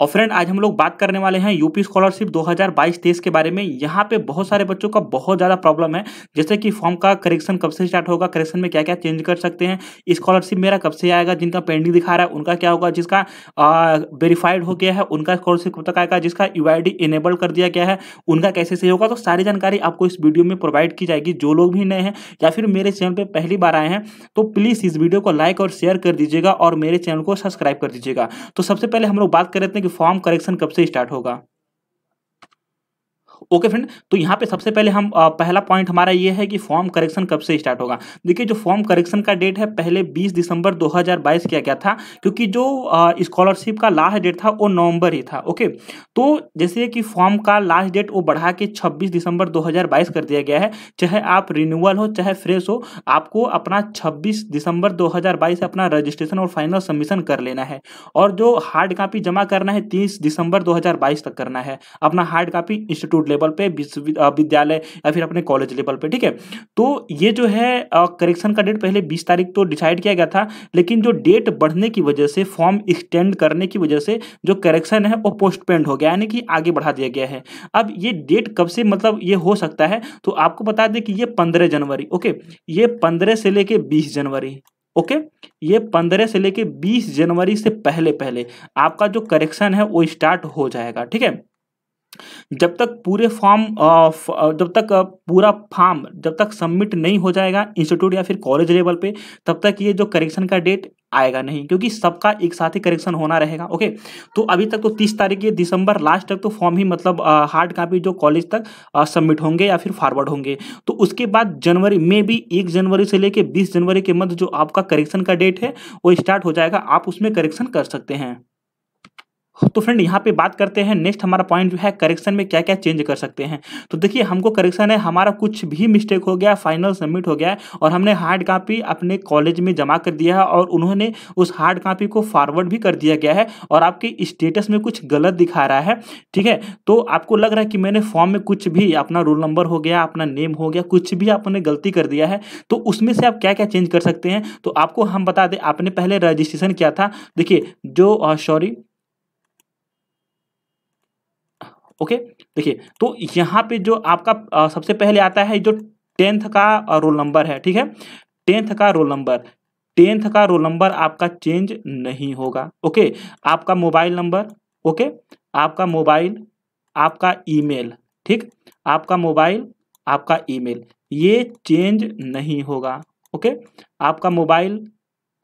और फ्रेंड आज हम लोग बात करने वाले हैं यूपी स्कॉलरशिप 2022-23 के बारे में यहाँ पे बहुत सारे बच्चों का बहुत ज़्यादा प्रॉब्लम है जैसे कि फॉर्म का करेक्शन कब से स्टार्ट होगा करेक्शन में क्या क्या चेंज कर सकते हैं स्कॉलरशिप मेरा कब से आएगा जिनका पेंडिंग दिखा रहा है उनका क्या होगा जिसका वेरीफाइड हो गया है उनका स्कॉलरशिप कब तक आएगा जिसका यू आई कर दिया गया है उनका कैसे सही होगा तो सारी जानकारी आपको इस वीडियो में प्रोवाइड की जाएगी जो लोग भी नए हैं या फिर मेरे चैनल पर पहली बार आए हैं तो प्लीज़ इस वीडियो को लाइक और शेयर कर दीजिएगा और मेरे चैनल को सब्सक्राइब कर दीजिएगा तो सबसे पहले हम लोग बात कर लेते कि फॉर्म करेक्शन कब से स्टार्ट होगा ओके फ्रेंड तो यहाँ पे सबसे पहले हम आ, पहला पॉइंट हमारा ये है कि फॉर्म करेक्शन कब से स्टार्ट होगा देखिए जो फॉर्म करेक्शन का डेट है पहले 20 दिसंबर 2022 किया गया था क्योंकि जो स्कॉलरशिप का लास्ट डेट था वो नवंबर ही था ओके तो जैसे कि फॉर्म का लास्ट डेट वो बढ़ा के छब्बीस दिसंबर दो कर दिया गया है चाहे आप रिन्यूअल हो चाहे फ्रेश हो आपको अपना छब्बीस दिसंबर दो अपना रजिस्ट्रेशन और फाइनल सबमिशन कर लेना है और जो हार्ड कॉपी जमा करना है तीस दिसंबर दो तक करना है अपना हार्ड कॉपी इंस्टीट्यूट लेवल पे विश्वविद्यालय या फिर अपने कॉलेज लेवल पे ठीक है तो ये जो है करेक्शन का डेट पहले बीस तारीख तो डिसाइड किया गया था लेकिन जो डेट बढ़ने की वजह से फॉर्म एक्सटेंड करने की वजह से जो करेक्शन है वो पोस्टपेंड हो गया यानी कि आगे बढ़ा दिया गया है अब ये डेट कब से मतलब ये हो सकता है तो आपको बता दें कि ये पंद्रह जनवरी ओके ये पंद्रह से लेके बीस जनवरी ओके okay? ये पंद्रह से लेके बीस जनवरी से पहले पहले आपका जो करेक्शन है वो स्टार्ट हो जाएगा ठीक है जब तक पूरे फॉर्म जब तक पूरा फॉर्म जब तक सबमिट नहीं हो जाएगा इंस्टीट्यूट या फिर कॉलेज लेवल पे तब तक ये जो करेक्शन का डेट आएगा नहीं क्योंकि सबका एक साथ ही करेक्शन होना रहेगा ओके तो अभी तक तो तीस तारीख ये दिसंबर लास्ट तक तो फॉर्म ही मतलब हार्ड कापी जो कॉलेज तक सबमिट होंगे या फिर फॉरवर्ड होंगे तो उसके बाद जनवरी में भी एक जनवरी से लेकर बीस जनवरी के मध्य जो आपका करेक्शन का डेट है वो स्टार्ट हो जाएगा आप उसमें करेक्शन कर सकते हैं तो फ्रेंड यहाँ पे बात करते हैं नेक्स्ट हमारा पॉइंट जो है करेक्शन में क्या क्या चेंज कर सकते हैं तो देखिए हमको करेक्शन है हमारा कुछ भी मिस्टेक हो गया फाइनल सबमिट हो गया है और हमने हार्ड कापी अपने कॉलेज में जमा कर दिया है और उन्होंने उस हार्ड कापी को फॉरवर्ड भी कर दिया गया है और आपके स्टेटस में कुछ गलत दिखा रहा है ठीक है तो आपको लग रहा है कि मैंने फॉर्म में कुछ भी अपना रोल नंबर हो गया अपना नेम हो गया कुछ भी आपने गलती कर दिया है तो उसमें से आप क्या क्या चेंज कर सकते हैं तो आपको हम बता दें आपने पहले रजिस्ट्रेशन किया था देखिए जो सॉरी ओके देखिए तो यहाँ पे जो आपका आ, सबसे पहले आता है जो टेंथ का रोल नंबर है ठीक है टेंथ का रोल नंबर टेंथ का रोल नंबर आपका चेंज नहीं होगा ओके आपका मोबाइल नंबर ओके आपका मोबाइल आपका ईमेल ठीक आपका मोबाइल आपका ईमेल ये चेंज नहीं होगा ओके आपका मोबाइल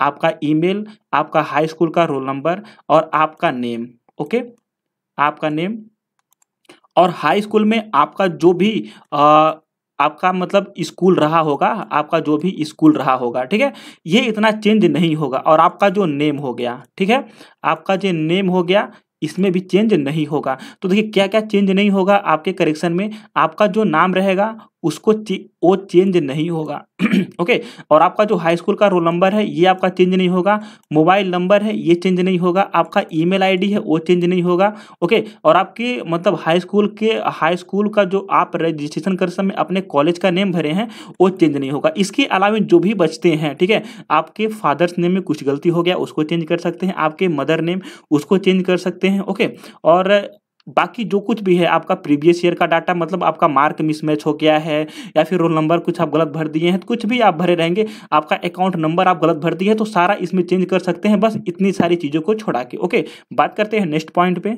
आपका ईमेल आपका हाई स्कूल का रोल नंबर और आपका नेम ओके आपका नेम और हाई स्कूल में आपका जो भी आ, आपका मतलब स्कूल रहा होगा आपका जो भी स्कूल रहा होगा ठीक है ये इतना चेंज नहीं होगा और आपका जो नेम हो गया ठीक है आपका जो नेम हो गया इसमें भी चेंज नहीं होगा तो देखिए क्या क्या चेंज नहीं होगा आपके करेक्शन में आपका जो नाम रहेगा उसको चे, वो चेंज नहीं होगा ओके और आपका जो हाई स्कूल का रोल नंबर है ये आपका चेंज नहीं होगा मोबाइल नंबर है ये चेंज नहीं होगा आपका ईमेल आईडी है वो चेंज नहीं होगा ओके और आपके मतलब हाई स्कूल के हाई स्कूल का जो आप रजिस्ट्रेशन कर समय अपने कॉलेज का नेम भरे हैं वो चेंज नहीं होगा इसके अलावा जो भी बचते हैं ठीक है आपके फादर्स नेम में कुछ गलती हो गया उसको चेंज कर सकते हैं आपके मदर नेम उसको चेंज कर सकते हैं ओके और बाकी जो कुछ भी है आपका प्रीवियस ईयर का डाटा मतलब आपका मार्क मिसमैच हो गया है या फिर रोल नंबर कुछ आप गलत भर दिए हैं तो कुछ भी आप भरे रहेंगे आपका अकाउंट नंबर आप गलत भर दिए हैं तो सारा इसमें चेंज कर सकते हैं बस इतनी सारी चीज़ों को छोड़ा के ओके बात करते हैं नेक्स्ट पॉइंट पे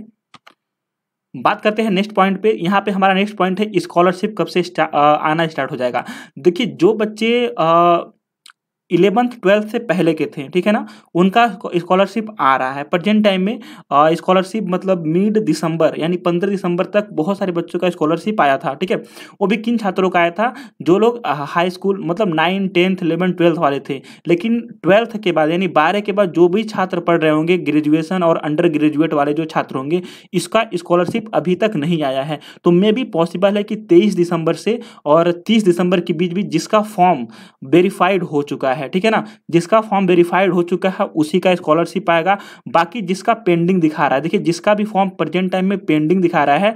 बात करते हैं नेक्स्ट पॉइंट पे यहाँ पे हमारा नेक्स्ट पॉइंट है स्कॉलरशिप कब से स्टा, आ, आना स्टार्ट हो जाएगा देखिए जो बच्चे आ, इलेवंथ ट्वेल्थ से पहले के थे ठीक है ना उनका स्कॉलरशिप आ रहा है प्रजेंट टाइम में स्कॉलरशिप मतलब मिड दिसंबर यानी पंद्रह दिसंबर तक बहुत सारे बच्चों का स्कॉलरशिप आया था ठीक है वो भी किन छात्रों का आया था जो लोग हाई स्कूल मतलब नाइन टेंथ इलेवन ट्वेल्थ वाले थे लेकिन ट्वेल्थ के बाद यानी बारह के बाद जो भी छात्र पढ़ रहे होंगे ग्रेजुएशन और अंडर ग्रेजुएट वाले जो छात्र होंगे इसका स्कॉलरशिप अभी तक नहीं आया है तो मे भी पॉसिबल है कि तेईस दिसंबर से और तीस दिसंबर के बीच भी जिसका फॉर्म वेरीफाइड हो चुका है है ठीक है ना जिसका फॉर्म वेरीफाइड हो चुका है उसी का स्कॉलरशिप आएगा बाकी जिसका पेंडिंग दिखा रहा है देखिए जिसका भी फॉर्म प्रेजेंट टाइम में पेंडिंग दिखा रहा है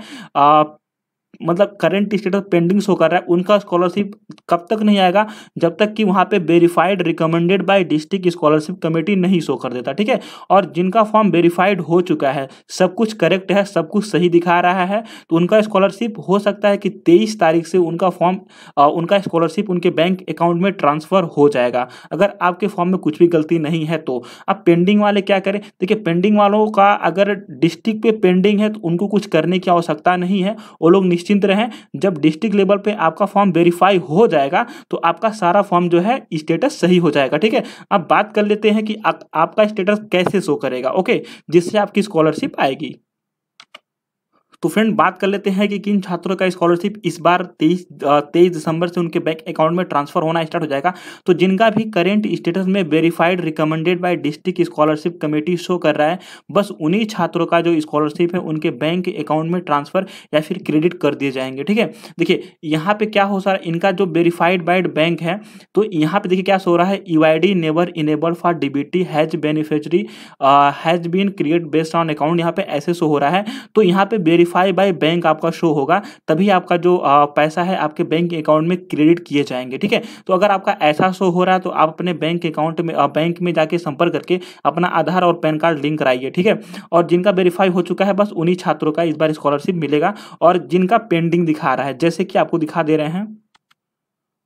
मतलब करेंट स्टेटस पेंडिंग शो कर रहा है उनका स्कॉलरशिप कब तक नहीं आएगा जब तक कि वहाँ पे verified recommended by district scholarship committee नहीं शो कर देता ठीक है और जिनका फॉर्म वेरीफाइड हो चुका है सब कुछ करेक्ट है सब कुछ सही दिखा रहा है तो उनका स्कॉलरशिप हो सकता है कि तेईस तारीख से उनका फॉर्म उनका स्कॉलरशिप उनके बैंक अकाउंट में ट्रांसफर हो जाएगा अगर आपके फॉर्म में कुछ भी गलती नहीं है तो अब पेंडिंग वाले क्या करें देखिए पेंडिंग वालों का अगर डिस्ट्रिक्ट पे पेंडिंग है तो उनको कुछ करने की आवश्यकता नहीं है वो लोग निश्चित निश्चिंत रहें जब डिस्ट्रिक्ट लेवल पे आपका फॉर्म वेरीफाई हो जाएगा तो आपका सारा फॉर्म जो है स्टेटस सही हो जाएगा ठीक है अब बात कर लेते हैं कि आ, आपका स्टेटस कैसे शो करेगा ओके जिससे आपकी स्कॉलरशिप आएगी तो फ्रेंड बात कर लेते हैं कि किन छात्रों का स्कॉलरशिप इस बार तेईस तेईस दिसंबर से उनके बैंक अकाउंट में ट्रांसफर होना स्टार्ट हो जाएगा तो जिनका भी करेंट स्टेटस में verified recommended by district scholarship committee show कर रहा है बस उन्हीं छात्रों का जो स्कॉलरशिप है उनके बैंक अकाउंट में ट्रांसफर या फिर क्रेडिट कर दिए जाएंगे ठीक है देखिए यहाँ पे क्या हो सर इनका जो वेरीफाइड बाइड बैंक है तो यहाँ पे देखिए क्या सो रहा है U I D number enable for DBT has beneficiary has been create based on account यहाँ पे ऐसे शो हो रहा है तो यहाँ पे वेरीफाइड वेरीफाई बाय बैंक आपका शो होगा तभी आपका जो पैसा है आपके बैंक अकाउंट में क्रेडिट किए जाएंगे ठीक है तो अगर आपका ऐसा शो हो रहा है तो आप अपने बैंक अकाउंट में बैंक में जाके संपर्क करके अपना आधार और पैन कार्ड लिंक कराइए ठीक है और जिनका वेरीफाई हो चुका है बस उन्हीं छात्रों का इस बार स्कॉलरशिप मिलेगा और जिनका पेंडिंग दिखा रहा है जैसे कि आपको दिखा दे रहे हैं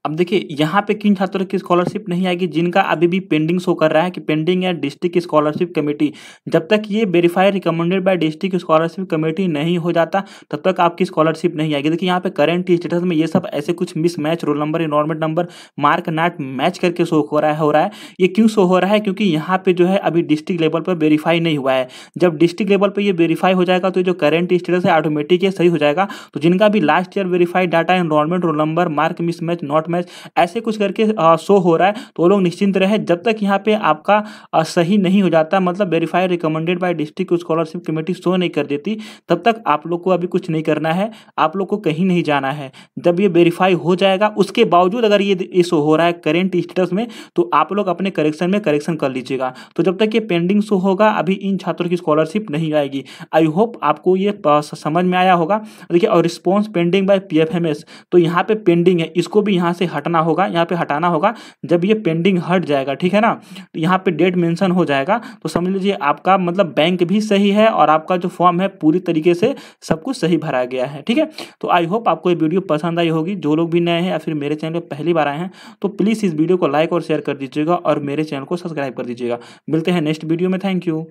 अब देखिए यहाँ पे किन छात्रों की स्कॉलरशिप नहीं आएगी जिनका अभी भी पेंडिंग शो कर रहा है कि पेंडिंग है डिस्ट्रिक्ट स्कॉलरशिप कमेटी जब तक ये verify recommended by district scholarship committee नहीं हो जाता तब तक आपकी स्कॉलरशिप नहीं आएगी देखिए यहाँ पे करंट स्टेटस में ये सब ऐसे कुछ mismatch roll number enrolment number mark not match करके शो हो रहा है हो रहा है ये क्यों शो हो रहा है क्योंकि यहाँ पे जो है अभी डिस्ट्रिक्ट लेवल पर वेरीफाई नहीं हुआ है जब डिस्ट्रिक्ट लेवल पर यह वेरीफाई हो जाएगा तो जो करेंट स्टेटस है ऑटोमेटिक ये सही हो जाएगा तो जिनका भी last year verified data enrolment roll number mark mismatch not match ऐसे कुछ करके शो हो रहा है तो वो लोग निश्चिंत रहे जब तक यहाँ पे आपका सही नहीं हो जाता मतलब verified recommended by district scholarship committee show नहीं कर देती तब तक आप लोग को अभी कुछ नहीं करना है आप लोग को कहीं नहीं जाना है जब ये वेरीफाई हो जाएगा उसके बावजूद अगर ये शो हो रहा है करेंट स्टेटस में तो आप लोग अपने करेक्शन में करेक्शन कर लीजिएगा तो जब तक ये पेंडिंग शो होगा अभी इन छात्रों की स्कॉलरशिप नहीं आएगी आई होप आपको ये समझ में आया होगा देखिए और रिस्पॉन्स पेंडिंग बाय पी तो यहाँ पे पेंडिंग है इसको भी यहाँ से हटना होगा यहाँ पे हटाना होगा जब ये पेंडिंग हट जाएगा ठीक है ना तो यहाँ पे डेट मेंशन हो जाएगा तो समझ लीजिए आपका मतलब बैंक भी सही है और आपका जो फॉर्म है पूरी तरीके से सब कुछ सही भरा गया है ठीक है तो आई होप आपको ये वीडियो पसंद आई होगी जो लोग भी नए हैं या फिर मेरे चैनल पर पहली बार आए हैं तो प्लीज़ इस वीडियो को लाइक और शेयर कर दीजिएगा और मेरे चैनल को सब्सक्राइब कर दीजिएगा मिलते हैं नेक्स्ट वीडियो में थैंक यू